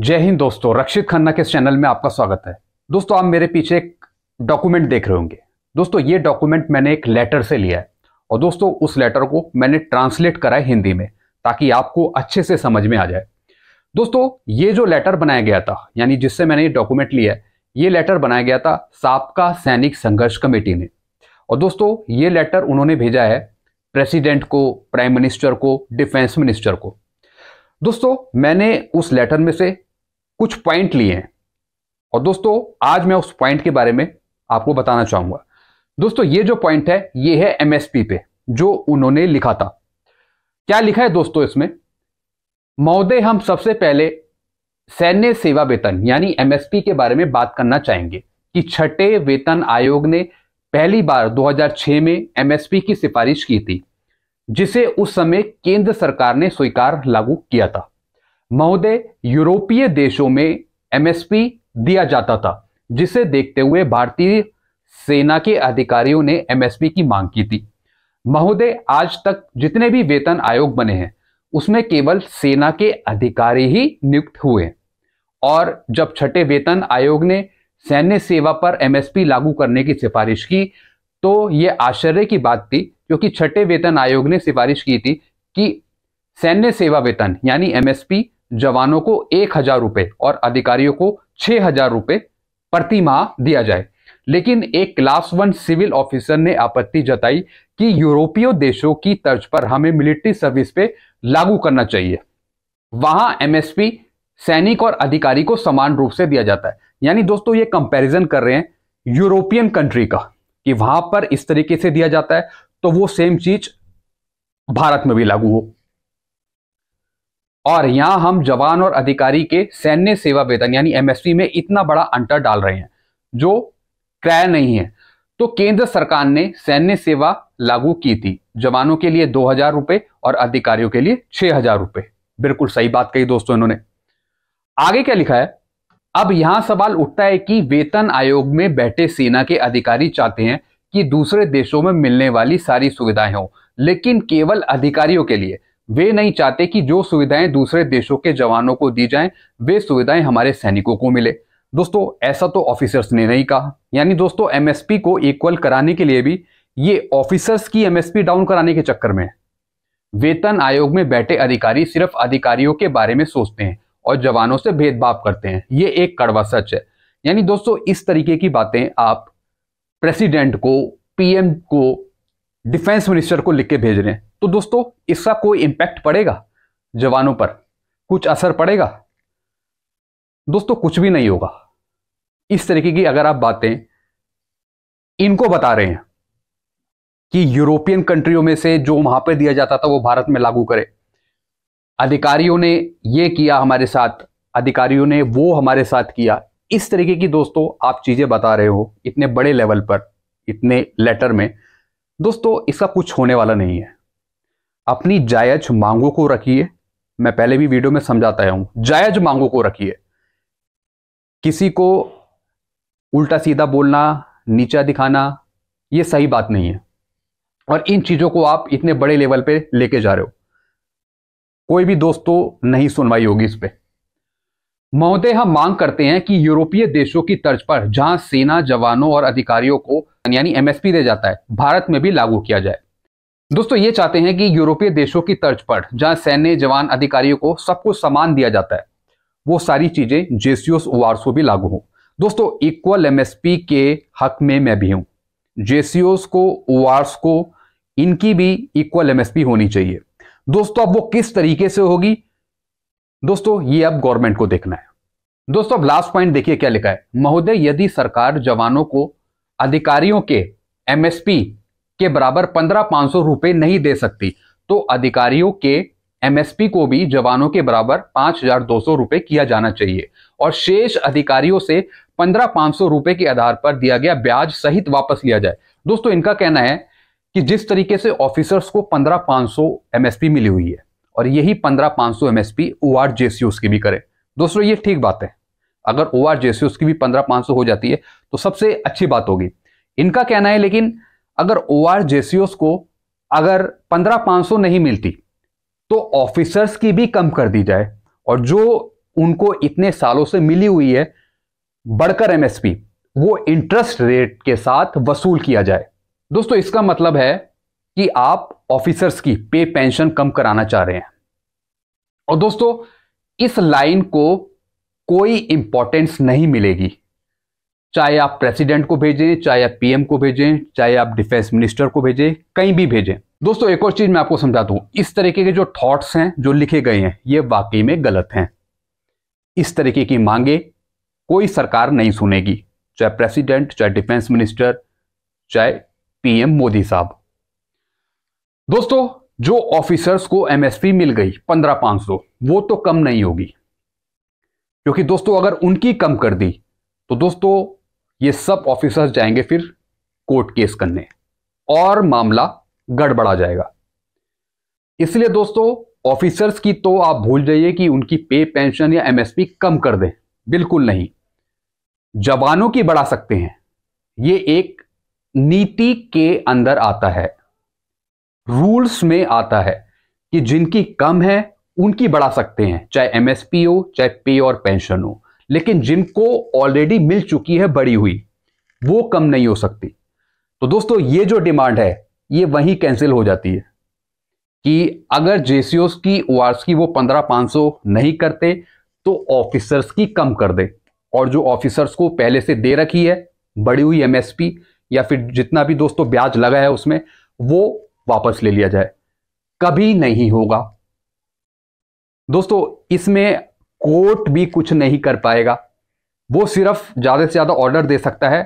जय हिंद दोस्तों रक्षित खन्ना के इस चैनल में आपका स्वागत है दोस्तों आप मेरे पीछे एक डॉक्यूमेंट देख रहे होंगे दोस्तों ये डॉक्यूमेंट मैंने एक लेटर से लिया है और दोस्तों उस लेटर को मैंने ट्रांसलेट करा है हिंदी में ताकि आपको अच्छे से समझ में आ जाए दोस्तों ये जो लेटर बनाया गया था यानी जिससे मैंने ये डॉक्यूमेंट लिया है ये लेटर बनाया गया था साबका सैनिक संघर्ष कमेटी ने और दोस्तों ये लेटर उन्होंने भेजा है प्रेसिडेंट को प्राइम मिनिस्टर को डिफेंस मिनिस्टर को दोस्तों मैंने उस लेटर में से कुछ पॉइंट लिए हैं और दोस्तों आज मैं उस पॉइंट के बारे में आपको बताना चाहूंगा दोस्तों ये जो पॉइंट है ये है एमएसपी पे जो उन्होंने लिखा था क्या लिखा है दोस्तों इसमें महोदय हम सबसे पहले सैन्य सेवा वेतन यानी एमएसपी के बारे में बात करना चाहेंगे कि छठे वेतन आयोग ने पहली बार 2006 में एमएसपी की सिफारिश की थी जिसे उस समय केंद्र सरकार ने स्वीकार लागू किया था महोदय यूरोपीय देशों में एमएसपी दिया जाता था जिसे देखते हुए भारतीय सेना के अधिकारियों ने एमएसपी की मांग की थी महोदय आज तक जितने भी वेतन आयोग बने हैं उसमें केवल सेना के अधिकारी ही नियुक्त हुए और जब छठे वेतन आयोग ने सैन्य सेवा पर एमएसपी लागू करने की सिफारिश की तो यह आश्चर्य की बात थी क्योंकि छठे वेतन आयोग ने सिफारिश की थी कि सैन्य सेवा वेतन यानी एमएसपी जवानों को एक हजार रुपए और अधिकारियों को छह हजार रुपये प्रति माह दिया जाए लेकिन एक क्लास वन सिविल ऑफिसर ने आपत्ति जताई कि यूरोपीय देशों की तर्ज पर हमें मिलिट्री सर्विस पे लागू करना चाहिए वहां एमएसपी सैनिक और अधिकारी को समान रूप से दिया जाता है यानी दोस्तों ये कंपैरिजन कर रहे हैं यूरोपियन कंट्री का कि वहां पर इस तरीके से दिया जाता है तो वो सेम चीज भारत में भी लागू हो और यहां हम जवान और अधिकारी के सैन्य सेवा वेतन यानी एमएसपी में इतना बड़ा अंतर डाल रहे हैं जो क्रय नहीं है तो केंद्र सरकार ने सैन्य सेवा लागू की थी जवानों के लिए दो हजार रुपए और अधिकारियों के लिए छह हजार रुपए बिल्कुल सही बात कही दोस्तों इन्होंने आगे क्या लिखा है अब यहां सवाल उठता है कि वेतन आयोग में बैठे सेना के अधिकारी चाहते हैं कि दूसरे देशों में मिलने वाली सारी सुविधाएं हो लेकिन केवल अधिकारियों के लिए वे नहीं चाहते कि जो सुविधाएं दूसरे देशों के जवानों को दी जाएं वे सुविधाएं हमारे सैनिकों को मिले दोस्तों ऐसा तो ऑफिसर्स ने नहीं कहा यानी दोस्तों एमएसपी को इक्वल कराने के लिए भी ये ऑफिसर्स की एमएसपी डाउन कराने के चक्कर में वेतन आयोग में बैठे अधिकारी सिर्फ अधिकारियों के बारे में सोचते हैं और जवानों से भेदभाव करते हैं ये एक कड़वा सच है यानी दोस्तों इस तरीके की बातें आप प्रेसिडेंट को पीएम को डिफेंस मिनिस्टर को लिख के भेज रहे हैं तो दोस्तों इसका कोई इंपैक्ट पड़ेगा जवानों पर कुछ असर पड़ेगा दोस्तों कुछ भी नहीं होगा इस तरीके की अगर आप बातें इनको बता रहे हैं कि यूरोपियन कंट्रियों में से जो वहां पर दिया जाता था वो भारत में लागू करे अधिकारियों ने ये किया हमारे साथ अधिकारियों ने वो हमारे साथ किया इस तरीके की दोस्तों आप चीजें बता रहे हो इतने बड़े लेवल पर इतने लेटर में दोस्तों इसका कुछ होने वाला नहीं है अपनी जायज मांगों को रखिए मैं पहले भी वीडियो में समझाता आया हूं जायज मांगों को रखिए किसी को उल्टा सीधा बोलना नीचा दिखाना ये सही बात नहीं है और इन चीज़ों को आप इतने बड़े लेवल पे लेके जा रहे हो कोई भी दोस्तों नहीं सुनवाई होगी इस पर महोदय हम मांग करते हैं कि यूरोपीय देशों की तर्ज पर जहां सेना जवानों और अधिकारियों को यानी एमएसपी दिया जाता है भारत में भी लागू किया जाए दोस्तों ये चाहते हैं कि यूरोपीय देशों की तर्ज पर जहां सैन्य जवान अधिकारियों को सबको समान दिया जाता है वो सारी चीजें जेसीओस वार्सो भी लागू हो दोस्तों इक्वल एमएसपी के हक में मैं भी हूं जेसीओस को वार्स को इनकी भी इक्वल एमएसपी होनी चाहिए दोस्तों अब वो किस तरीके से होगी दोस्तों ये अब गवर्नमेंट को देखना है दोस्तों अब लास्ट पॉइंट देखिए क्या लिखा है महोदय यदि सरकार जवानों को अधिकारियों के एमएसपी के बराबर पंद्रह पांच सौ रुपए नहीं दे सकती तो अधिकारियों के एमएसपी को भी जवानों के बराबर पांच हजार दो सौ रुपए किया जाना चाहिए और शेष अधिकारियों से पंद्रह पांच सौ रुपए के आधार पर दिया गया ब्याज सहित वापस लिया जाए दोस्तों इनका कहना है कि जिस तरीके से ऑफिसर्स को पंद्रह पांच सौ एमएसपी मिली हुई है और यही पंद्रह पाँच सौ M S P O R J C भी करें दोस्तों ये ठीक बात है अगर ओ आर जे सी भी पंद्रह पाँच सौ हो जाती है तो सबसे अच्छी बात होगी इनका कहना है लेकिन अगर ओ आर जे सी को अगर पंद्रह पाँच सौ नहीं मिलती तो ऑफिसर्स की भी कम कर दी जाए और जो उनको इतने सालों से मिली हुई है बढ़कर एमएसपी वो इंटरेस्ट रेट के साथ वसूल किया जाए दोस्तों इसका मतलब है कि आप ऑफिसर्स की पे पेंशन कम कराना चाह रहे हैं और दोस्तों इस लाइन को कोई इंपॉर्टेंस नहीं मिलेगी चाहे आप प्रेसिडेंट को भेजें चाहे आप पीएम को भेजें चाहे आप डिफेंस मिनिस्टर को भेजें कहीं भी भेजें दोस्तों एक और चीज मैं आपको समझा दू इस तरीके के जो थॉट्स हैं जो लिखे गए हैं ये वाकई में गलत हैं इस तरीके की मांगे कोई सरकार नहीं सुनेगी चाहे प्रेसिडेंट चाहे डिफेंस मिनिस्टर चाहे पीएम मोदी साहब दोस्तों जो ऑफिसर्स को एमएसपी मिल गई पंद्रह पांच सौ वो तो कम नहीं होगी क्योंकि दोस्तों अगर उनकी कम कर दी तो दोस्तों ये सब ऑफिसर्स जाएंगे फिर कोर्ट केस करने और मामला गड़बड़ा जाएगा इसलिए दोस्तों ऑफिसर्स की तो आप भूल जाइए कि उनकी पे पेंशन या एमएसपी कम कर दें बिल्कुल नहीं जवानों की बढ़ा सकते हैं ये एक नीति के अंदर आता है रूल्स में आता है कि जिनकी कम है उनकी बढ़ा सकते हैं चाहे एमएसपी हो चाहे पे और पेंशन हो लेकिन जिनको ऑलरेडी मिल चुकी है बड़ी हुई वो कम नहीं हो सकती तो दोस्तों ये जो डिमांड है ये वहीं कैंसिल हो जाती है कि अगर जेसीओस की ओ की वो पंद्रह पांच सौ नहीं करते तो ऑफिसर्स की कम कर दे और जो ऑफिसर्स को पहले से दे रखी है बड़ी हुई एमएसपी या फिर जितना भी दोस्तों ब्याज लगा है उसमें वो वापस ले लिया जाए कभी नहीं होगा दोस्तों इसमें कोर्ट भी कुछ नहीं कर पाएगा वो सिर्फ ज़्यादा से ज़्यादा ऑर्डर दे सकता है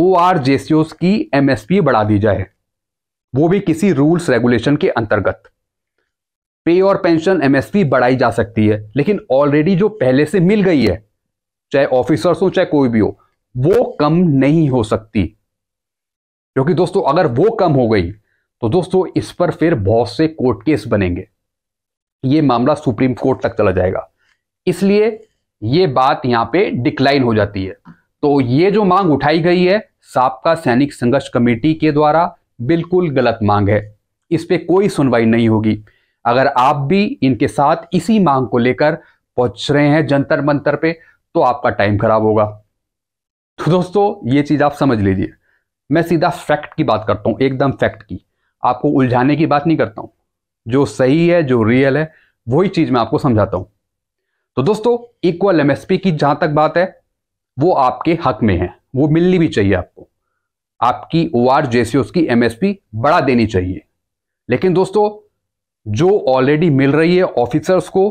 ओ आर की एमएसपी बढ़ा दी जाए वो भी किसी रूल्स रेगुलेशन के अंतर्गत पे और पेंशन एमएसपी बढ़ाई जा सकती है लेकिन ऑलरेडी जो पहले से मिल गई है चाहे ऑफिसर्स हो चाहे कोई भी हो वो कम नहीं हो सकती क्योंकि दोस्तों अगर वो कम हो गई तो दोस्तों इस पर फिर बहुत से कोर्ट केस बनेंगे ये मामला सुप्रीम कोर्ट तक चला जाएगा इसलिए ये बात यहां पे डिक्लाइन हो जाती है तो ये जो मांग उठाई गई है साबका सैनिक संघर्ष कमेटी के द्वारा बिल्कुल गलत मांग है इस पर कोई सुनवाई नहीं होगी अगर आप भी इनके साथ इसी मांग को लेकर पहुंच रहे हैं जंतर मंतर पे तो आपका टाइम खराब होगा तो दोस्तों ये चीज़ आप समझ लीजिए मैं सीधा फैक्ट की बात करता हूं एकदम फैक्ट की आपको उलझाने की बात नहीं करता हूं जो सही है जो रियल है वही चीज़ मैं आपको समझाता हूं तो दोस्तों इक्वल एमएसपी की जहां तक बात है वो आपके हक में है वो मिलनी भी चाहिए आपको आपकी ओ आर जैसी उसकी एमएसपी बढ़ा देनी चाहिए लेकिन दोस्तों जो ऑलरेडी मिल रही है ऑफिसर्स को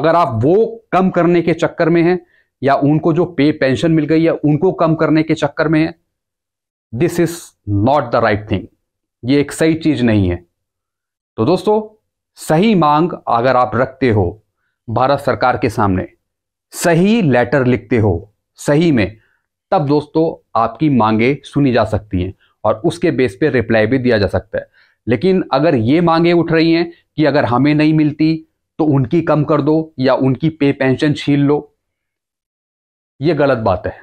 अगर आप वो कम करने के चक्कर में हैं या उनको जो पे पेंशन मिल गई है उनको कम करने के चक्कर में है this is not the right thing ये एक सही चीज नहीं है तो दोस्तों सही मांग अगर आप रखते हो भारत सरकार के सामने सही लेटर लिखते हो सही में तब दोस्तों आपकी मांगे सुनी जा सकती हैं और उसके बेस पे रिप्लाई भी दिया जा सकता है लेकिन अगर ये मांगे उठ रही हैं कि अगर हमें नहीं मिलती तो उनकी कम कर दो या उनकी पे पेंशन छीन लो ये गलत बात है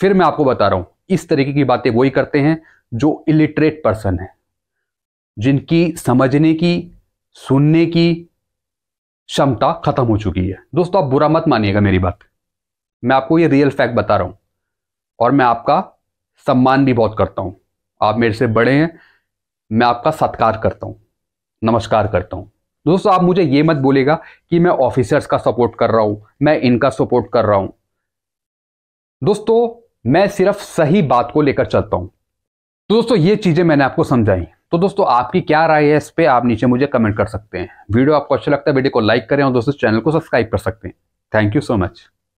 फिर मैं आपको बता रहा हूं इस तरीके की बातें वही करते हैं जो इलिटरेट पर्सन है जिनकी समझने की सुनने की क्षमता खत्म हो चुकी है दोस्तों आप बुरा मत मानिएगा मेरी बात मैं आपको ये रियल फैक्ट बता रहा हूं और मैं आपका सम्मान भी बहुत करता हूं आप मेरे से बड़े हैं मैं आपका सत्कार करता हूं नमस्कार करता हूं दोस्तों आप मुझे ये मत बोलेगा कि मैं ऑफिसर्स का सपोर्ट कर रहा हूं मैं इनका सपोर्ट कर रहा हूं दोस्तों मैं सिर्फ सही बात को लेकर चलता हूं तो दोस्तों ये चीज़ें मैंने आपको समझाई तो दोस्तों आपकी क्या राय है इस पर आप नीचे मुझे कमेंट कर सकते हैं वीडियो आपको अच्छा लगता है वीडियो को लाइक करें और दोस्तों चैनल को सब्सक्राइब कर सकते हैं थैंक यू सो मच